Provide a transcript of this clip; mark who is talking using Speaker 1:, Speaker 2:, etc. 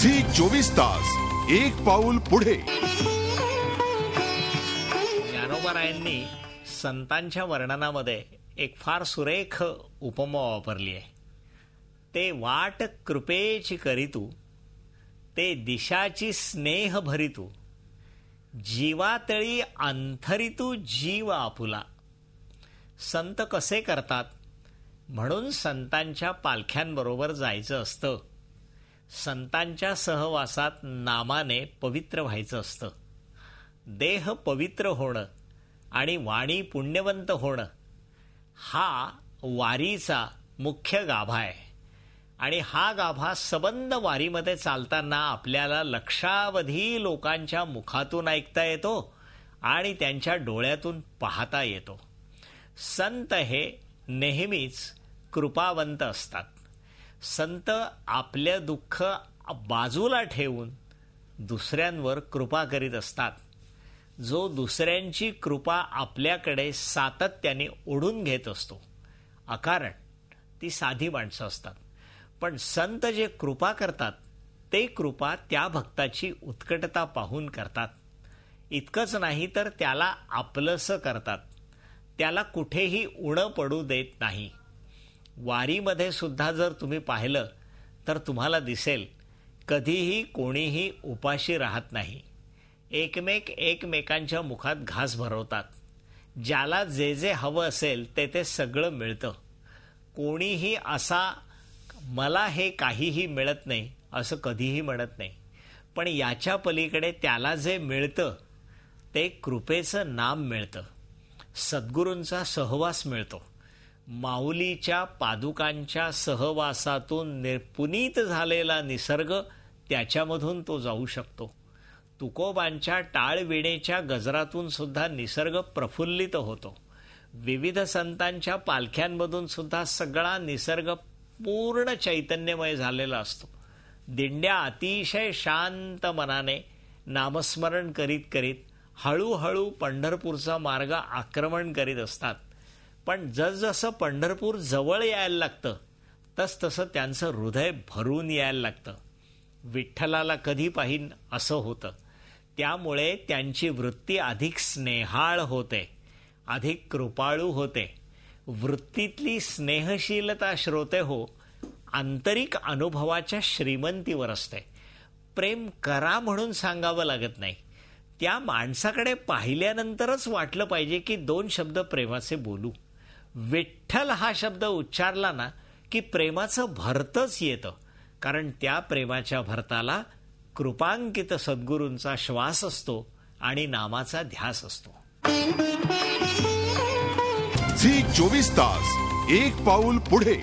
Speaker 1: Zee चोवीस तास एक पाऊल पुढे ज्ञानोबरायांनी संतांच्या वर्णनामध्ये एक फार सुरेख उपमा वापरली आहे ते वाट कृपेची करीतू ते दिशाची स्नेह भरितू जीवातळी अंथरितू जीव आपुला संत कसे करतात म्हणून संतांच्या पालख्यांबरोबर जायचं असतं संतांच्या सहवासात नामाने पवित्र व्हायचं असतं देह पवित्र होणं आणि वाणी पुण्यवंत होणं हा वारीचा मुख्य गाभा आहे आणि हा गाभा सबंद वारीमध्ये चालताना आपल्याला लक्षावधी लोकांच्या मुखातून ऐकता येतो आणि त्यांच्या डोळ्यातून पाहता येतो संत हे नेहमीच कृपावंत असतात संत आपलं दुःख बाजूला ठेवून दुसऱ्यांवर कृपा करीत असतात जो दुसऱ्यांची कृपा आपल्याकडे सातत्याने ओढून घेत असतो अकारण ती साधी माणसं असतात पण संत जे कृपा करतात ते कृपा त्या भक्ताची उत्कटता पाहून करतात इतकंच नाही तर त्याला आपलंसं करतात त्याला कुठेही उणं पडू देत नाही वारीमध्ये सुद्धा जर तुम्ही पाहिलं तर तुम्हाला दिसेल कधीही कोणीही उपाशी राहत नाही एकमेक एकमेकांच्या मुखात घास भरवतात ज्याला जे जे हवं असेल ते ते सगळं मिळतं कोणीही असा मला हे काहीही मिळत नाही असं कधीही म्हणत नाही पण याच्या पलीकडे त्याला जे मिळतं ते कृपेचं नाम मिळतं सद्गुरूंचा सहवास मिळतो माऊलीच्या पादुकांच्या सहवासातून निर्पुनीत झालेला निसर्ग त्याच्यामधून तो जाऊ शकतो तुकोबांच्या टाळविणेच्या गजरातून सुद्धा निसर्ग प्रफुल्लित होतो विविध संतांच्या पालख्यांमधून सुद्धा सगळा निसर्ग पूर्ण चैतन्यमय झालेला असतो दिंड्या अतिशय शांत मनाने नामस्मरण करीत करीत हळूहळू पंढरपूरचा मार्ग आक्रमण करीत असतात पण जसजसं पंढरपूर जवळ यायला लागतं तस तसं त्यांचं हृदय भरून यायला लागतं विठ्ठलाला कधी पाहिन असं होतं त्यामुळे त्यांची वृत्ती अधिक स्नेहाळ होते अधिक कृपाळू होते वृत्तीतली स्नेहशीलता श्रोते हो आंतरिक अनुभवाच्या श्रीमंतीवर असते प्रेम करा म्हणून सांगावं लागत नाही त्या माणसाकडे पाहिल्यानंतरच वाटलं पाहिजे की दोन शब्द प्रेमाचे बोलू विठ्ठल हा शब्द उच्चारला ना की प्रेमाचं भरतच येतं कारण त्या प्रेमाच्या भरताला कृपांकित सद्गुरूंचा श्वास असतो आणि नामाचा ध्यास असतो चोवीस तास एक पाऊल पुढे